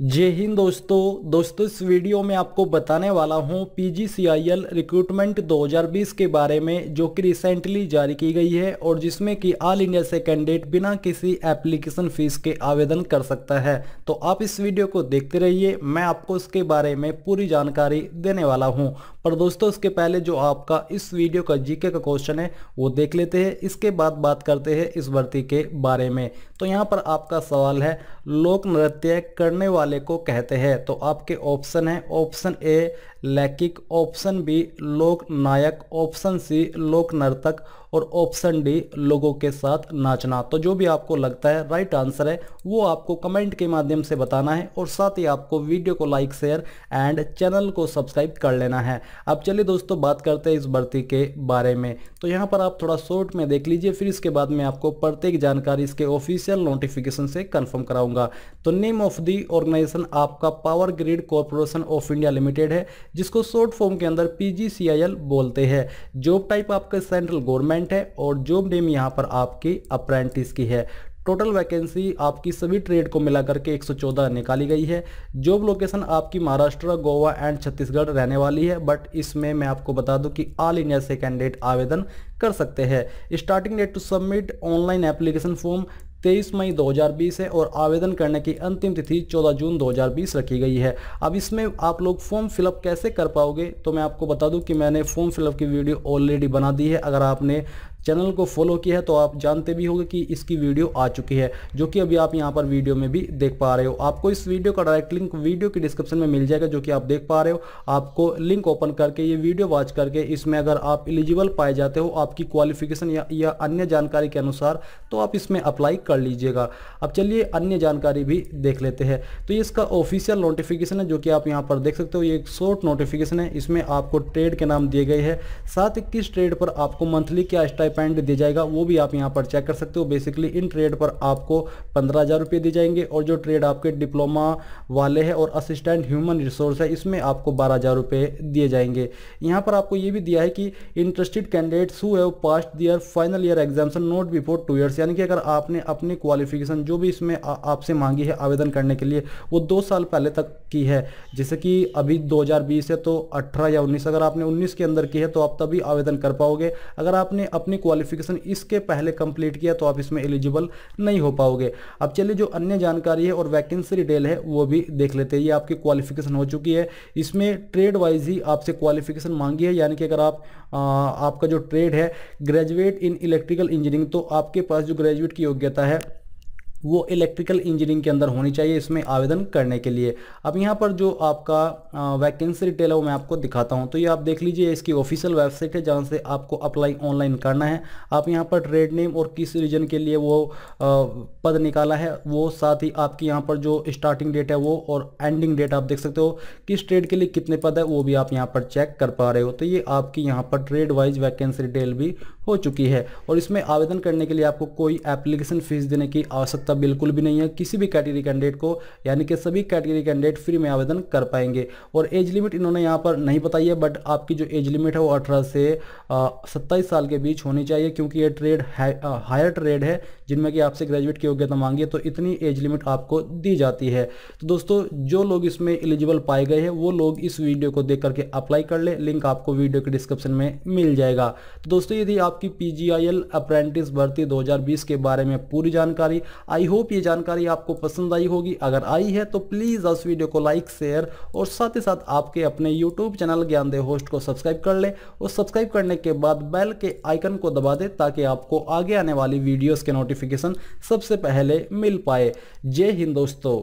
जय हिंद दोस्तों दोस्तों इस वीडियो में आपको बताने वाला हूं पीजीसीआईएल रिक्रूटमेंट 2020 के बारे में जो कि रिसेंटली जारी की गई है और जिसमें कि ऑल इंडिया से कैंडिडेट बिना किसी एप्लीकेशन फीस के आवेदन कर सकता है तो आप इस वीडियो को देखते रहिए मैं आपको इसके बारे में पूरी जानकारी देने वाला हूँ पर दोस्तों इसके पहले जो आपका इस वीडियो का जीके का क्वेश्चन है वो देख लेते हैं इसके बाद बात करते हैं इस भर्ती के बारे में तो यहाँ पर आपका सवाल है लोक नृत्य करने वाले वाले को कहते हैं तो आपके ऑप्शन है ऑप्शन ए लैकिक ऑप्शन बी लोक नायक ऑप्शन सी लोक नर्तक और ऑप्शन डी लोगों के साथ नाचना तो जो भी आपको लगता है राइट आंसर है वो आपको कमेंट के माध्यम से बताना है और साथ ही आपको वीडियो को लाइक शेयर एंड चैनल को सब्सक्राइब कर लेना है अब चलिए दोस्तों बात करते हैं इस भर्ती के बारे में तो यहाँ पर आप थोड़ा शॉर्ट में देख लीजिए फिर इसके बाद में आपको प्रत्येक जानकारी इसके ऑफिशियल नोटिफिकेशन से कन्फर्म कराऊंगा तो नेम ऑफ दी ऑर्गेनाइजेशन आपका power grid corporation of India limited है जिसको शॉर्ट फॉर्म के अंदर पी बोलते हैं जॉब टाइप आपका सेंट्रल गवर्नमेंट अप्रेंट है और जॉब नेम यहाँ पर आपकी अप्रेंटिस की है टोटल वैकेंसी आपकी सभी ट्रेड को मिलाकर के 114 निकाली गई है जॉब लोकेशन आपकी महाराष्ट्र गोवा एंड छत्तीसगढ़ रहने वाली है बट इसमें मैं आपको बता दूं कि ऑल इंडिया से कैंडिडेट आवेदन कर सकते हैं starting date to submit online application form तेईस मई 2020 है और आवेदन करने की अंतिम तिथि 14 जून 2020 रखी गई है अब इसमें आप लोग फॉर्म फिलअप कैसे कर पाओगे तो मैं आपको बता दूं कि मैंने फॉर्म फिलअप की वीडियो ऑलरेडी बना दी है अगर आपने चैनल को फॉलो किया है तो आप जानते भी होंगे कि इसकी वीडियो आ चुकी है जो कि अभी आप यहाँ पर वीडियो में भी देख पा रहे हो आपको इस वीडियो का डायरेक्ट लिंक वीडियो की डिस्क्रिप्शन में मिल जाएगा जो कि आप देख पा रहे हो आपको लिंक ओपन करके ये वीडियो वॉच करके इसमें अगर आप एलिजिबल पाए जाते हो आपकी क्वालिफिकेशन या, या अन्य जानकारी के अनुसार तो आप इसमें अप्लाई कर लीजिएगा अब चलिए अन्य जानकारी भी देख लेते हैं तो इसका ऑफिशियल नोटिफिकेशन है जो कि आप यहाँ पर देख सकते हो ये एक शॉर्ट नोटिफिकेशन है इसमें आपको ट्रेड के नाम दिए गए हैं साथ ही किस ट्रेड पर आपको मंथली क्या स्टाइप स्टाइपेंड दिया जाएगा वो भी आप यहाँ पर चेक कर सकते हो बेसिकली इन ट्रेड पर आपको पंद्रह हज़ार रुपये दिए जाएंगे और जो ट्रेड आपके डिप्लोमा वाले हैं और असिस्टेंट ह्यूमन रिसोर्स है इसमें आपको बारह हज़ार रुपये दिए जाएंगे यहाँ पर आपको ये भी दिया है कि interested candidates who have passed their final year examination not before two years यानी कि अगर आपने अपनी क्वालिफिकेशन जो भी इसमें आपसे मांगी है आवेदन करने के लिए वो दो साल पहले तक की है जैसे कि अभी 2020 है तो 18 या 19 अगर आपने 19 के अंदर की है तो आप तभी आवेदन कर पाओगे अगर आपने अपनी क्वालिफिकेशन इसके पहले कंप्लीट किया तो आप इसमें एलिजिबल नहीं हो पाओगे अब चलिए जो अन्य जानकारी है और वैकेंसी डिटेल है वो भी देख लेते हैं ये आपकी क्वालिफिकेशन हो चुकी है इसमें ट्रेड वाइज ही आपसे क्वालिफिकेशन मांगी है यानी कि अगर आप आ, आपका जो ट्रेड है ग्रेजुएट इन इलेक्ट्रिकल इंजीनियरिंग तो आपके पास जो ग्रेजुएट की योग्यता है वो इलेक्ट्रिकल इंजीनियरिंग के अंदर होनी चाहिए इसमें आवेदन करने के लिए अब यहाँ पर जो आपका वैकेंसी डिटेल है वो मैं आपको दिखाता हूँ तो ये आप देख लीजिए इसकी ऑफिशियल वेबसाइट है जहाँ से आपको अप्लाई ऑनलाइन करना है आप यहाँ पर ट्रेड नेम और किस रीजन के लिए वो पद निकाला है वो साथ ही आपकी यहाँ पर जो स्टार्टिंग डेट है वो और एंडिंग डेट आप देख सकते हो किस ट्रेड के लिए कितने पद है वो भी आप यहाँ पर चेक कर पा रहे हो तो ये आपकी यहाँ पर ट्रेड वाइज वैकेंसी डिटेल भी हो चुकी है और इसमें आवेदन करने के लिए आपको कोई एप्लीकेशन फीस देने की आवश्यकता आवश्यकता बिल्कुल भी नहीं है किसी भी कैटेगरी कैंडिडेट को यानी कि सभी कैटेगरी कैंडिडेट फ्री में आवेदन कर पाएंगे और एज लिमिट इन्होंने यहाँ पर नहीं बताई है बट आपकी जो एज लिमिट है वो अठारह से सत्ताईस साल के बीच होनी चाहिए क्योंकि ये ट्रेड हायर ट्रेड है जिनमें कि आपसे ग्रेजुएट की योग्यता मांगी तो इतनी एज लिमिट आपको दी जाती है तो दोस्तों जो लोग इसमें एलिजिबल पाए गए हैं वो लोग इस वीडियो को देख करके अप्लाई कर ले लिंक आपको वीडियो के डिस्क्रिप्शन में मिल जाएगा तो दोस्तों यदि आपकी पी जी अप्रेंटिस भर्ती 2020 के बारे में पूरी जानकारी आई आई होप ये जानकारी आपको पसंद आई होगी अगर आई है तो प्लीज़ उस वीडियो को लाइक शेयर और साथ ही साथ आपके अपने यूट्यूब चैनल ज्ञान दे होस्ट को सब्सक्राइब कर लें और सब्सक्राइब करने के बाद बेल के आइकन को दबा दें ताकि आपको आगे आने वाली वीडियोज़ के नोटिफिकेशन सबसे पहले मिल पाए जय हिंद दोस्तों